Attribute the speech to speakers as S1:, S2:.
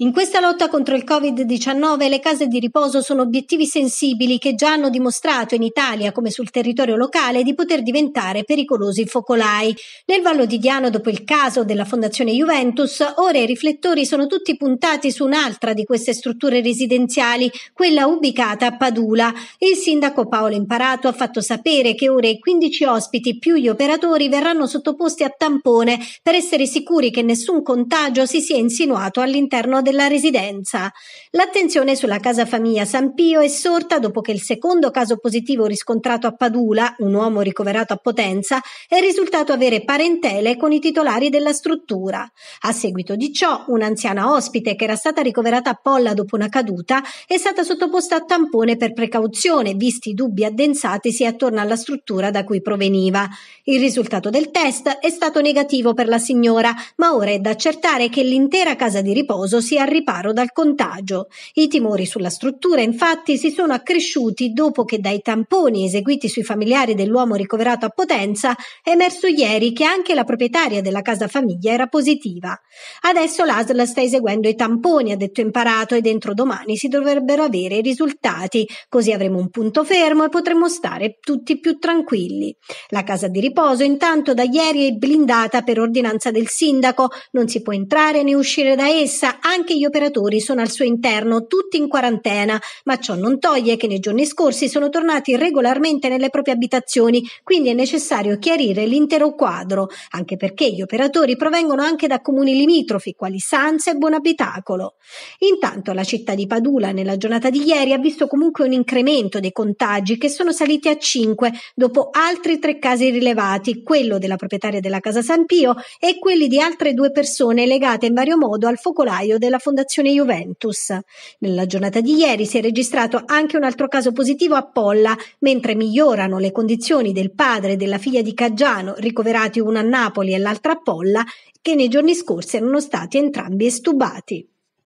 S1: In questa lotta contro il Covid-19 le case di riposo sono obiettivi sensibili che già hanno dimostrato in Italia, come sul territorio locale, di poter diventare pericolosi focolai. Nel Vallo di Diano, dopo il caso della Fondazione Juventus, ora i riflettori sono tutti puntati su un'altra di queste strutture residenziali, quella ubicata a Padula. Il sindaco Paolo Imparato ha fatto sapere che ora i 15 ospiti più gli operatori verranno sottoposti a tampone per essere sicuri che nessun contagio si sia insinuato all'interno della residenza. L'attenzione sulla casa famiglia San Pio è sorta dopo che il secondo caso positivo riscontrato a Padula, un uomo ricoverato a Potenza, è risultato avere parentele con i titolari della struttura. A seguito di ciò, un'anziana ospite che era stata ricoverata a Polla dopo una caduta è stata sottoposta a tampone per precauzione, visti i dubbi addensatisi attorno alla struttura da cui proveniva. Il risultato del test è stato negativo per la signora, ma ora è da accertare che l'intera casa di riposo si tenersi al riparo dal contagio. I timori sulla struttura infatti si sono accresciuti dopo che dai tamponi eseguiti sui familiari dell'uomo ricoverato a Potenza è emerso ieri che anche la proprietaria della casa famiglia era positiva. Adesso l'ASL sta eseguendo i tamponi, ha detto imparato, e dentro domani si dovrebbero avere i risultati, così avremo un punto fermo e potremo stare tutti più tranquilli. La casa di riposo intanto da ieri è blindata per ordinanza del sindaco, non si può entrare né uscire da essa, anche anche gli operatori sono al suo interno, tutti in quarantena, ma ciò non toglie che nei giorni scorsi sono tornati regolarmente nelle proprie abitazioni, quindi è necessario chiarire l'intero quadro, anche perché gli operatori provengono anche da comuni limitrofi quali Sanza e Buonabitacolo. Intanto la città di Padula nella giornata di ieri ha visto comunque un incremento dei contagi che sono saliti a 5 dopo altri tre casi rilevati, quello della proprietaria della Casa San Pio e quelli di altre due persone legate in vario modo al focolaio della della Fondazione Juventus. Nella giornata di ieri si è registrato anche un altro caso positivo a Polla, mentre migliorano le condizioni del padre e della figlia di Caggiano, ricoverati una a Napoli e l'altra a Polla, che nei giorni scorsi erano stati entrambi estubati.